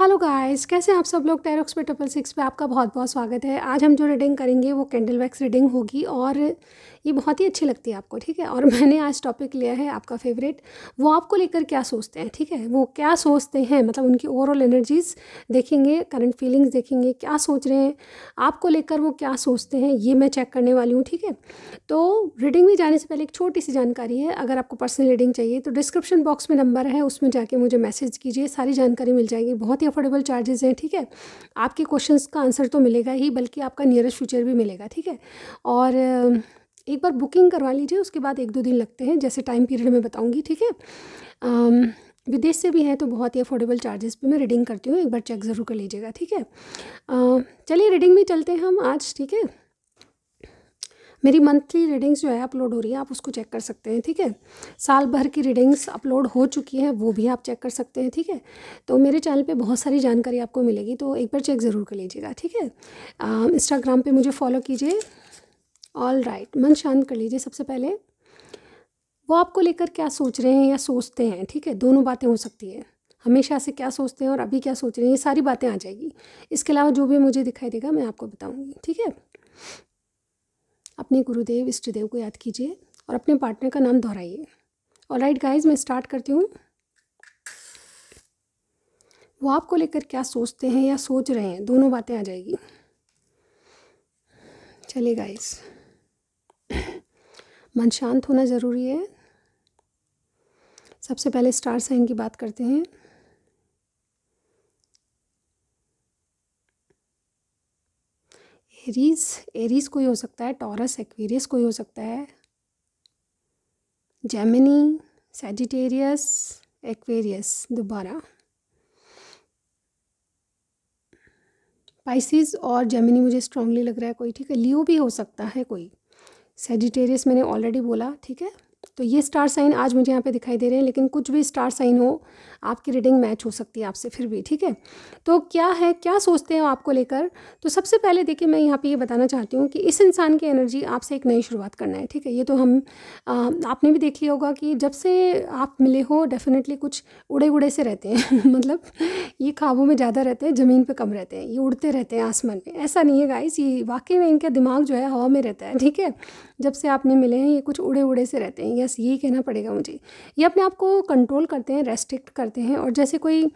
hello guys कैसे आप सब लोग टेरोक्स पे ट्रिपल सिक्स पे आपका बहुत बहुत स्वागत है आज हम जो रीडिंग करेंगे वो कैंडल वैक्स रीडिंग होगी और ये बहुत ही अच्छी लगती है आपको ठीक है और मैंने आज टॉपिक लिया है आपका फेवरेट वो आपको लेकर क्या सोचते हैं ठीक है वो क्या सोचते हैं मतलब उनकी ओवरऑल एनर्जीज़ देखेंगे करंट फीलिंग्स देखेंगे क्या सोच रहे हैं आपको लेकर वो क्या सोचते हैं ये मैं चेक करने वाली हूँ ठीक है तो रीडिंग में जाने से पहले एक छोटी सी जानकारी है अगर आपको पर्सनल रीडिंग चाहिए तो डिस्क्रिप्शन बॉक्स में नंबर है उसमें जाके मुझे मैसेज कीजिए सारी जानकारी मिल जाएगी बहुत ही अफोर्डेबल चार्जेज़ हैं ठीक है आपके क्वेश्चन का आंसर तो मिलेगा ही बल्कि आपका नियरेस्ट फ्यूचर भी मिलेगा ठीक है और एक बार बुकिंग करवा लीजिए उसके बाद एक दो दिन लगते हैं जैसे टाइम पीरियड में बताऊँगी ठीक है विदेश से भी हैं तो बहुत ही अफोर्डेबल चार्जेस पे मैं रीडिंग करती हूँ एक बार चेक ज़रूर कर लीजिएगा ठीक है चलिए रीडिंग में चलते हैं हम आज ठीक है मेरी मंथली रीडिंग्स जो है अपलोड हो रही है आप उसको चेक कर सकते हैं ठीक है साल भर की रीडिंग्स अपलोड हो चुकी हैं वो भी आप चेक कर सकते हैं ठीक है तो मेरे चैनल पे बहुत सारी जानकारी आपको मिलेगी तो एक बार चेक ज़रूर कर लीजिएगा ठीक है इंस्टाग्राम पे मुझे फॉलो कीजिए ऑल राइट right, मन शांत कर लीजिए सबसे पहले वो आपको लेकर क्या सोच रहे हैं या सोचते हैं ठीक है दोनों बातें हो सकती है हमेशा से क्या सोचते हैं और अभी क्या सोच रहे हैं ये सारी बातें आ जाएगी इसके अलावा जो भी मुझे दिखाई देगा मैं आपको बताऊंगी ठीक है अपने गुरुदेव इष्ट देव को याद कीजिए और अपने पार्टनर का नाम दोहराइए और राइट गाइज मैं स्टार्ट करती हूँ वो आपको लेकर क्या सोचते हैं या सोच रहे हैं दोनों बातें आ जाएगी चलिए गाइज़ मन शांत होना ज़रूरी है सबसे पहले स्टार साइन की बात करते हैं एरीज एरीज कोई हो सकता है टॉरस एक्वेरियस कोई हो सकता है जेमिनी सेजिटेरियस एक्वेरियस दोबारा पाइसिस और जेमिनी मुझे स्ट्रांगली लग रहा है कोई ठीक है लियो भी हो सकता है कोई सेजिटेरियस मैंने ऑलरेडी बोला ठीक है तो ये स्टार साइन आज मुझे यहाँ पे दिखाई दे रहे हैं लेकिन कुछ भी स्टार साइन हो आपकी रीडिंग मैच हो सकती है आपसे फिर भी ठीक है तो क्या है क्या सोचते हैं आपको लेकर तो सबसे पहले देखिए मैं यहाँ पे ये यह बताना चाहती हूँ कि इस इंसान की एनर्जी आपसे एक नई शुरुआत करना है ठीक है ये तो हम आ, आपने भी देख लिया होगा कि जब से आप मिले हो डेफिनेटली कुछ उड़े उड़े से रहते हैं मतलब ये खाबों में ज़्यादा रहते हैं ज़मीन पर कम रहते हैं ये उड़ते रहते हैं आसमान में ऐसा नहीं है गाइस ये वाकई में इनका दिमाग जो है हवा में रहता है ठीक है जब से आपने मिले हैं ये कुछ उड़े उड़े से रहते हैं यस यही कहना पड़ेगा मुझे ये अपने आप को कंट्रोल करते हैं रेस्ट्रिक्ट करते हैं और जैसे कोई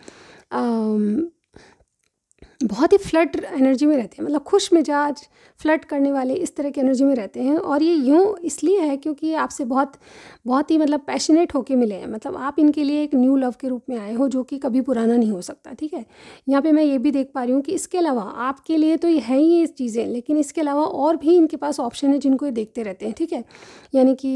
बहुत ही फ्लट एनर्जी में रहते हैं मतलब खुश मिजाज फ्लट करने वाले इस तरह की एनर्जी में रहते हैं और ये यूँ इसलिए है क्योंकि ये आपसे बहुत बहुत ही मतलब पैशनेट होके मिले हैं मतलब आप इनके लिए एक न्यू लव के रूप में आए हो जो कि कभी पुराना नहीं हो सकता ठीक है यहाँ पे मैं ये भी देख पा रही हूँ कि इसके अलावा आपके लिए तो ये है ही ये चीज़ें लेकिन इसके अलावा और भी इनके पास ऑप्शन है जिनको ये देखते रहते हैं ठीक है यानी कि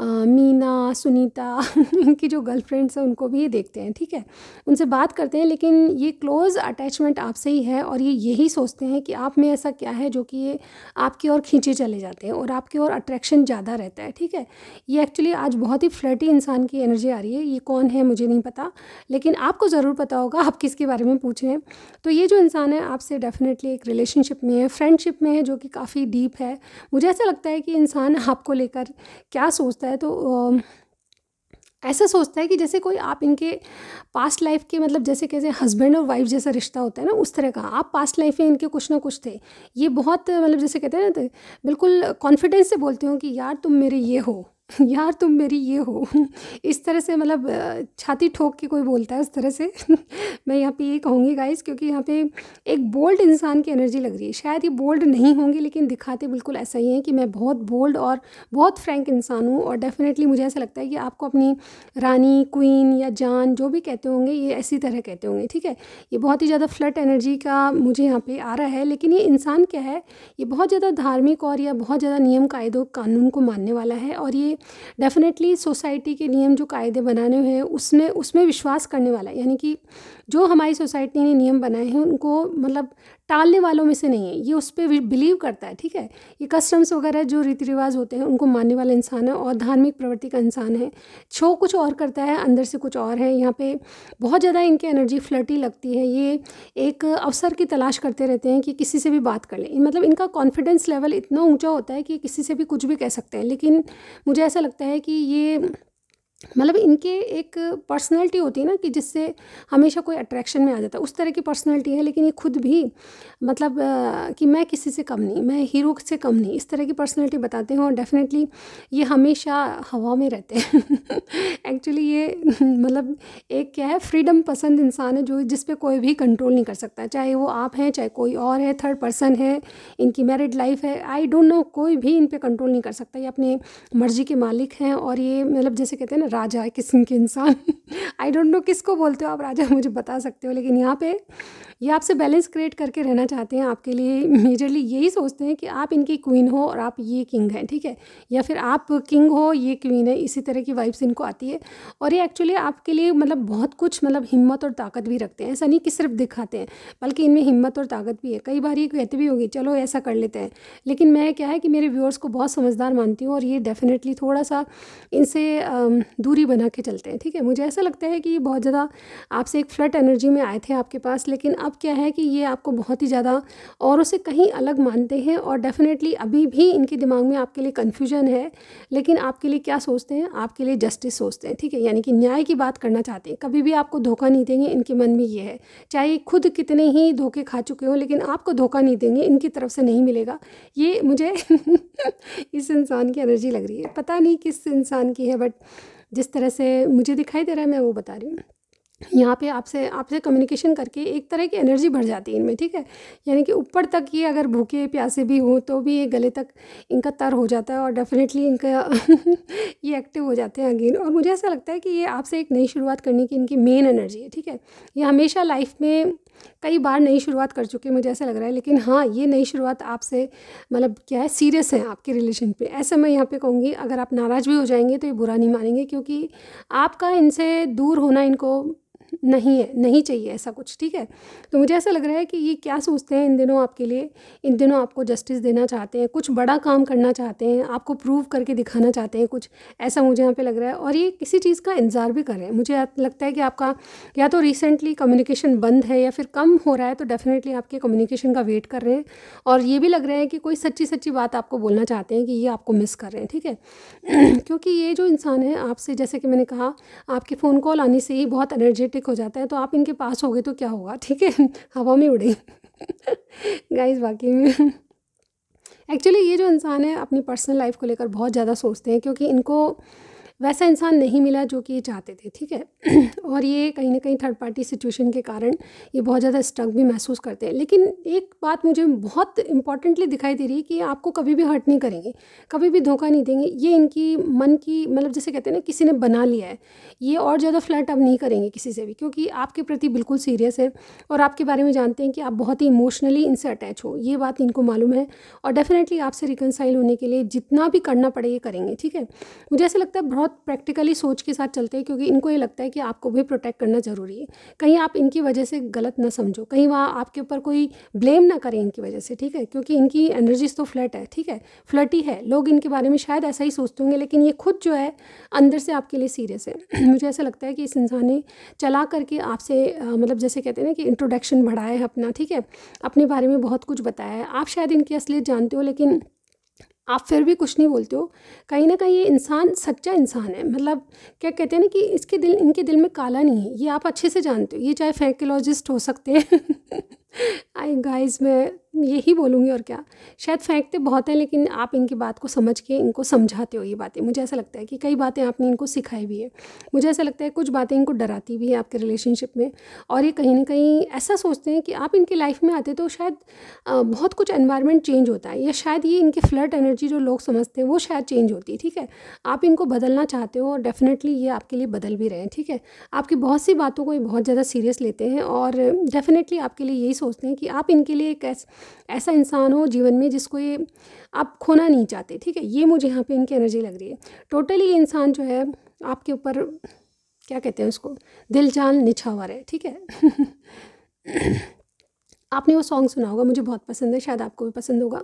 मीना सुनीता इनकी जो गर्लफ्रेंड्स हैं उनको भी ये देखते हैं ठीक है उनसे बात करते हैं लेकिन ये क्लोज़ अटैचमेंट आपसे ही है और ये यही सोचते हैं कि आप में ऐसा क्या है जो कि ये आपकी ओर खींचे चले जाते हैं और आपकी ओर अट्रैक्शन ज़्यादा रहता है ठीक है ये एक्चुअली आज बहुत ही फ्लर्टी इंसान की एनर्जी आ रही है ये कौन है मुझे नहीं पता लेकिन आपको ज़रूर पता होगा आप किसके बारे में पूछ रहे हैं तो ये जो इंसान है आपसे डेफिनेटली एक रिलेशनशिप में है फ्रेंडशिप में है जो कि काफ़ी डीप है मुझे ऐसा लगता है कि इंसान आपको लेकर क्या सोचता सोचता है तो ऐसा सोचता है कि जैसे कोई आप इनके पास्ट लाइफ के मतलब जैसे कैसे हस्बैंड और वाइफ जैसा रिश्ता होता है ना उस तरह का आप पास्ट लाइफ में इनके कुछ ना कुछ थे ये बहुत मतलब जैसे कहते हैं ना बिल्कुल कॉन्फिडेंस से बोलती हूँ कि यार तुम मेरे ये हो यार तुम मेरी ये हो इस तरह से मतलब छाती ठोक के कोई बोलता है उस तरह से मैं यहाँ पे ये कहूँगी गाइस क्योंकि यहाँ पे एक बोल्ड इंसान की एनर्जी लग रही है शायद ये बोल्ड नहीं होंगे लेकिन दिखाते बिल्कुल ऐसा ही है कि मैं बहुत बोल्ड और बहुत फ्रैंक इंसान हूँ और डेफिनेटली मुझे ऐसा लगता है कि आपको अपनी रानी क्वीन या जान जो भी कहते होंगे ये ऐसी तरह कहते होंगे ठीक है ये बहुत ही ज़्यादा फ्लट एनर्जी का मुझे यहाँ पर आ रहा है लेकिन ये इंसान क्या है ये बहुत ज़्यादा धार्मिक और या बहुत ज़्यादा नियम कायदों कानून को मानने वाला है और ये डेफ़िनेटली सोसाइटी के नियम जो कायदे बनाने हुए हैं उसमें उसमें विश्वास करने वाला यानी कि जो हमारी सोसाइटी ने नियम बनाए हैं उनको मतलब टालने वालों में से नहीं है ये उस पर बिलीव करता है ठीक है ये कस्टम्स वगैरह जो रीति रिवाज होते हैं उनको मानने वाला इंसान है और धार्मिक प्रवृत्ति का इंसान है छो कुछ और करता है अंदर से कुछ और है यहाँ पे बहुत ज़्यादा इनकी एनर्जी फ्लटी लगती है ये एक अवसर की तलाश करते रहते हैं कि किसी से भी बात कर लें मतलब इनका कॉन्फिडेंस लेवल इतना ऊँचा होता है कि किसी से भी कुछ भी कह सकते हैं लेकिन मुझे ऐसा लगता है कि ये मतलब इनके एक पर्सनैलिटी होती है ना कि जिससे हमेशा कोई अट्रैक्शन में आ जाता है उस तरह की पर्सनैलिटी है लेकिन ये खुद भी मतलब कि मैं किसी से कम नहीं मैं हीरो से कम नहीं इस तरह की पर्सनैलिटी बताते हैं और डेफिनेटली ये हमेशा हवा में रहते हैं एक्चुअली ये मतलब एक क्या है फ्रीडम पसंद इंसान है जो जिस पर कोई भी कंट्रोल नहीं कर सकता चाहे वो आप हैं चाहे कोई और है थर्ड पर्सन है इनकी मैरिड लाइफ है आई डोंट नो कोई भी इन पर कंट्रोल नहीं कर सकता ये अपने मर्जी के मालिक हैं और ये मतलब जैसे कहते हैं ना राजा है किस्म के इंसान आई डोंट नो किसको बोलते हो आप राजा मुझे बता सकते हो लेकिन यहाँ पे ये आपसे बैलेंस क्रिएट करके रहना चाहते हैं आपके लिए मेजरली यही सोचते हैं कि आप इनकी क्वीन हो और आप ये किंग हैं ठीक है या फिर आप किंग हो ये क्वीन है इसी तरह की वाइब्स इनको आती है और ये एक्चुअली आपके लिए मतलब बहुत कुछ मतलब हिम्मत और ताकत भी रखते हैं ऐसा नहीं कि सिर्फ दिखाते हैं बल्कि इनमें हिम्मत और ताकत भी है कई बार ये कहते भी होगी चलो ऐसा कर लेते हैं लेकिन मैं क्या है कि मेरे व्यूअर्स को बहुत समझदार मानती हूँ और ये डेफिनेटली थोड़ा सा इनसे दूरी बना के चलते हैं ठीक है मुझे ऐसा लगता है कि ये बहुत ज़्यादा आपसे एक फ्लट एनर्जी में आए थे आपके पास लेकिन अब अब क्या है कि ये आपको बहुत ही ज़्यादा औरों से कहीं अलग मानते हैं और डेफिनेटली अभी भी इनके दिमाग में आपके लिए कन्फ्यूजन है लेकिन आपके लिए क्या सोचते हैं आपके लिए जस्टिस सोचते हैं ठीक है यानी कि न्याय की बात करना चाहते हैं कभी भी आपको धोखा नहीं देंगे इनके मन में ये है चाहे खुद कितने ही धोखे खा चुके हों लेकिन आपको धोखा नहीं देंगे इनकी तरफ से नहीं मिलेगा ये मुझे इस इंसान की एनर्जी लग रही है पता नहीं किस इंसान की है बट जिस तरह से मुझे दिखाई दे रहा है मैं वो बता रही हूँ यहाँ पे आपसे आपसे कम्युनिकेशन करके एक तरह की एनर्जी बढ़ जाती है इनमें ठीक है यानी कि ऊपर तक ये अगर भूखे प्यासे भी हों तो भी ये गले तक इनका तर हो जाता है और डेफिनेटली इनका ये एक्टिव हो जाते हैं अगेन और मुझे ऐसा लगता है कि ये आपसे एक नई शुरुआत करने की इनकी मेन एनर्जी है ठीक है ये हमेशा लाइफ में कई बार नई शुरुआत कर चुके हैं मुझे ऐसा लग रहा है लेकिन हाँ ये नई शुरुआत आपसे मतलब क्या है सीरियस है आपके रिलेशन पे ऐसे मैं यहाँ पे कहूँगी अगर आप नाराज़ भी हो जाएंगे तो ये बुरा नहीं मानेंगे क्योंकि आपका इनसे दूर होना इनको नहीं है नहीं चाहिए ऐसा कुछ ठीक है तो मुझे ऐसा लग रहा है कि ये क्या सोचते हैं इन दिनों आपके लिए इन दिनों आपको जस्टिस देना चाहते हैं कुछ बड़ा काम करना चाहते हैं आपको प्रूव करके दिखाना चाहते हैं कुछ ऐसा मुझे यहाँ पे लग रहा है और ये किसी चीज़ का इंतज़ार भी कर रहे हैं मुझे लगता है कि आपका या तो रिसेंटली कम्युनिकेशन बंद है या फिर कम हो रहा है तो डेफिनेटली आपके कम्युनिकेशन का वेट कर रहे हैं और ये भी लग रहा है कि कोई सच्ची सच्ची बात आपको बोलना चाहते हैं कि ये आपको मिस कर रहे हैं ठीक है क्योंकि ये जो इंसान है आपसे जैसे कि मैंने कहा आपके फ़ोन कॉल आने से ही बहुत एनर्जेटिक ठीक हो जाता है तो आप इनके पास हो गए तो क्या होगा ठीक है हवा में उड़े गाइस बाकी में एक्चुअली ये जो इंसान है अपनी पर्सनल लाइफ को लेकर बहुत ज़्यादा सोचते हैं क्योंकि इनको वैसा इंसान नहीं मिला जो कि ये चाहते थे ठीक है और ये कहीं ना कहीं थर्ड पार्टी सिचुएशन के कारण ये बहुत ज़्यादा स्ट्रक भी महसूस करते हैं लेकिन एक बात मुझे बहुत इंपॉर्टेंटली दिखाई दे रही है कि आपको कभी भी हर्ट नहीं करेंगे कभी भी धोखा नहीं देंगे ये इनकी मन की मतलब जैसे कहते हैं ना किसी ने बना लिया है ये और ज़्यादा फ्लर्ट अब नहीं करेंगे किसी से भी क्योंकि आपके प्रति बिल्कुल सीरियस है और आपके बारे में जानते हैं कि आप बहुत ही इमोशनली इनसे अटैच हो ये बात इनको मालूम है और डेफिनेटली आपसे रिकनसाइल होने के लिए जितना भी करना पड़े ये करेंगे ठीक है मुझे ऐसा लगता है बहुत बहुत प्रैक्टिकली सोच के साथ चलते हैं क्योंकि इनको ये लगता है कि आपको भी प्रोटेक्ट करना ज़रूरी है कहीं आप इनकी वजह से गलत ना समझो कहीं वहाँ आपके ऊपर कोई ब्लेम ना करें इनकी वजह से ठीक है क्योंकि इनकी एनर्जीज तो फ्लट है ठीक है फ्लटी है लोग इनके बारे में शायद ऐसा ही सोचते होंगे लेकिन ये खुद जो है अंदर से आपके लिए सीरियस है मुझे ऐसा लगता है कि इस इंसान ने चला करके आपसे मतलब जैसे कहते हैं ना कि इंट्रोडक्शन बढ़ाया है अपना ठीक है अपने बारे में बहुत कुछ बताया है आप शायद इनकी असलियत जानते हो लेकिन आप फिर भी कुछ नहीं बोलते हो कहीं ना कहीं ये इंसान सच्चा इंसान है मतलब क्या कहते हैं ना कि इसके दिल इनके दिल में काला नहीं है ये आप अच्छे से जानते हो ये चाहे फैकोलॉजिस्ट हो सकते हैं आई गाइस मैं यही बोलूँगी और क्या शायद फेंकते बहुत हैं लेकिन आप इनकी बात को समझ के इनको समझाते हो ये बातें मुझे ऐसा लगता है कि कई बातें आपने इनको सिखाई भी है मुझे ऐसा लगता है कुछ बातें इनको डराती भी हैं आपके रिलेशनशिप में और ये कहीं ना कहीं ऐसा सोचते हैं कि आप इनकी लाइफ में आते तो शायद बहुत कुछ एन्वायरमेंट चेंज होता है या शायद ये इनकी फ्लट एनर्जी जो लोग समझते हैं वो शायद चेंज होती है ठीक है आप इनको बदलना चाहते हो और डेफिनेटली ये आपके लिए बदल भी रहे हैं ठीक है आपकी बहुत सी बातों को ये बहुत ज़्यादा सीरियस लेते हैं और डेफिनेटली आपके लिए यही सोचते हैं कि आप इनके लिए एक ऐस, ऐसा इंसान हो जीवन में जिसको ये आप खोना नहीं चाहते ठीक है ये मुझे यहाँ पे इनकी एनर्जी लग रही है टोटली ये इंसान जो है आपके ऊपर क्या कहते हैं उसको दिल जान निछावर है ठीक है आपने वो सॉन्ग सुना होगा मुझे बहुत पसंद है शायद आपको भी पसंद होगा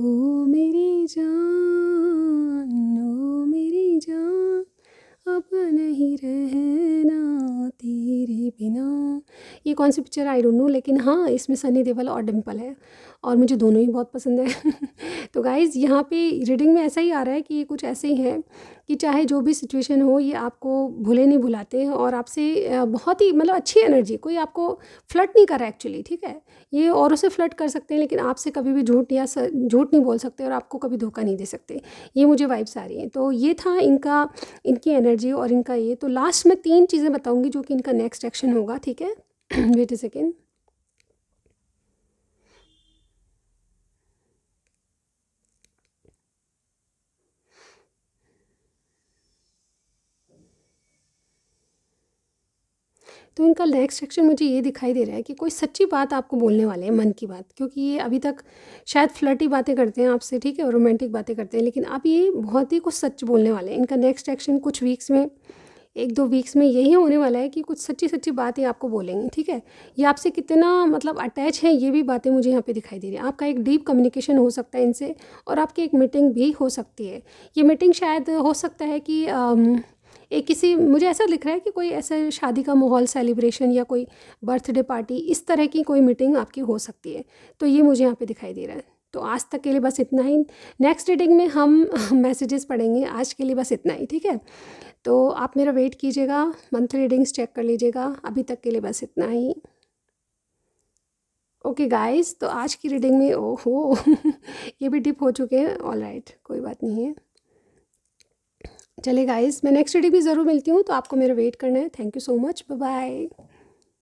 ओ मेरी जान ओ मेरी जान अब नहीं रहे ये कौन सी पिक्चर आई डोंट नो लेकिन हाँ इसमें सनी देवल और डिम्पल है और मुझे दोनों ही बहुत पसंद है तो गाइज़ यहाँ पे रीडिंग में ऐसा ही आ रहा है कि ये कुछ ऐसे ही है कि चाहे जो भी सिचुएशन हो ये आपको भूले नहीं भुलाते हैं और आपसे बहुत ही मतलब अच्छी एनर्जी कोई आपको फ्लट नहीं कर रहा एक्चुअली ठीक है ये औरों से फ्लट कर सकते हैं लेकिन आपसे कभी भी झूठ या झूठ नहीं बोल सकते और आपको कभी धोखा नहीं दे सकते ये मुझे वाइब्स आ रही हैं तो ये था इनका इनकी एनर्जी और इनका ये तो लास्ट में तीन चीज़ें बताऊँगी जो कि इनका नेक्स्ट एक्शन होगा ठीक है wait a second तो इनका नेक्स्ट सेक्शन मुझे ये दिखाई दे रहा है कि कोई सच्ची बात आपको बोलने वाले हैं मन की बात क्योंकि ये अभी तक शायद फ्लर्टी बातें करते हैं आपसे ठीक है और रोमांटिक बातें करते हैं लेकिन आप ये बहुत ही कुछ सच बोलने वाले हैं इनका नेक्स्ट एक्शन कुछ वीक्स में एक दो वीक्स में यही होने वाला है कि कुछ सच्ची सच्ची बातें आपको बोलेंगी ठीक है ये आपसे कितना मतलब अटैच है ये भी बातें मुझे यहाँ पे दिखाई दे रही हैं आपका एक डीप कम्युनिकेशन हो सकता है इनसे और आपकी एक मीटिंग भी हो सकती है ये मीटिंग शायद हो सकता है कि आम, एक किसी मुझे ऐसा लिख रहा है कि कोई ऐसे शादी का माहौल सेलिब्रेशन या कोई बर्थडे पार्टी इस तरह की कोई मीटिंग आपकी हो सकती है तो ये मुझे यहाँ पे दिखाई दे रहा है तो आज तक के लिए बस इतना ही नेक्स्ट रीडिंग में हम मैसेजेस पढ़ेंगे आज के लिए बस इतना ही ठीक है तो आप मेरा वेट कीजिएगा मंथली रीडिंग्स चेक कर लीजिएगा अभी तक के लिए बस इतना ही ओके गाइस तो आज की रीडिंग में ओ हो ये भी डिप हो चुके हैं ऑल राइट कोई बात नहीं है चले गाइस मैं नेक्स्ट रीडिंग भी ज़रूर मिलती हूँ तो आपको मेरा वेट करना है thank you so much bye